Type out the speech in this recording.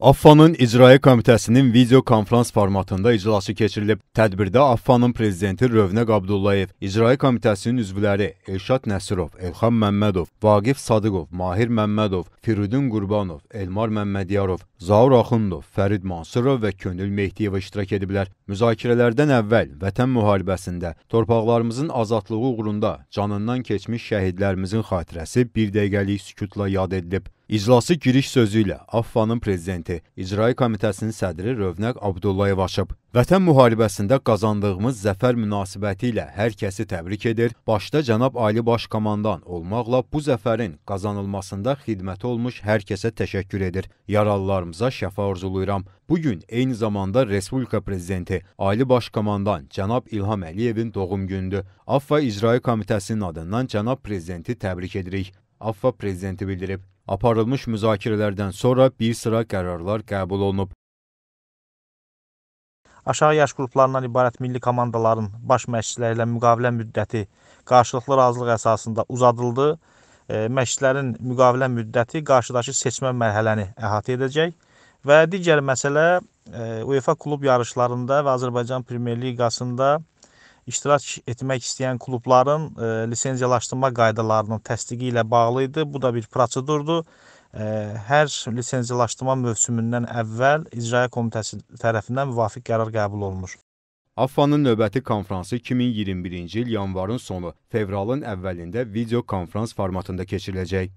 AFFA-nın İcraiyyə Komitəsinin video konfrans formatında iclası keçirilib. Tədbirdə AFFA-nın prezidenti Rövnəq Abdullayev, İcraiyyə Komitəsinin üzvləri Elşad Nəsirov, Elxan Məmmədov, Vaqif Sadıqov, Mahir Məmmədov, Firudin Qurbanov, Elmar Məmmədiyarov, Zaur Axundov, Fərid Mansırov və Könül Mehdiyeva iştirak ediblər. Müzakirələrdən əvvəl Vətən müharibəsində torpaqlarımızın azadlığı uğrunda canından keçmiş şəhidlərimizin xatirəsi bir dəqiqəlik sükutla yad edilib. İclası giriş sözü ilə AFFA-nın prezidenti, İcra Komitəsinin sədri Rövnəq Abdullayev açıb. Vətən müharibəsində qazandığımız zəfər münasibəti ilə hər kəsi təbrik edir. Başda cənab Ali Baş Komandan olmaqla bu zəfərin qazanılmasında xidməti olmalıdır olmuş hər kəsə təşəkkür edir. Yaralılarımıza şəfa arzulayıram. Bu gün eyni zamanda Respublika prezidenti, Ali Baş Komandan cənab İlham Əliyevin doğum günüdür. AFFA İcraî Komitəsinin adından cənab prezidenti təbrik edirik. AFFA prezidenti bildirib, aparılmış müzakirələrdən sonra bir sıra qərarlar qəbul olunub. Aşağı yaş qruplarından ibarət milli komandaların baş məşqçiləri ilə müqavilə müddəti qarşılıqlı razılıq əsasında uzadıldı E, məşqçilərin müqavilə müddəti qarşıdakı seçmə mərhələni əhatə edəcək və digər məsələ e, UEFA klub yarışlarında və Azərbaycan Premyer Liqasında iştirak etmək istəyən klubların e, lisenziyalaşdırma qaydalarının təsdiqi ilə bağlı idi. Bu da bir prosedurdur. Hər lisenziyalaşdırma mövsümündən əvvəl İcraiyyə Komitəsi tərəfindən müvafiq qərar qəbul olunur. AFFA-nın növbəti konfransı 2021-ci il yanvarın sonu, fevralın əvvəlində video konfrans formatında keçiriləcək.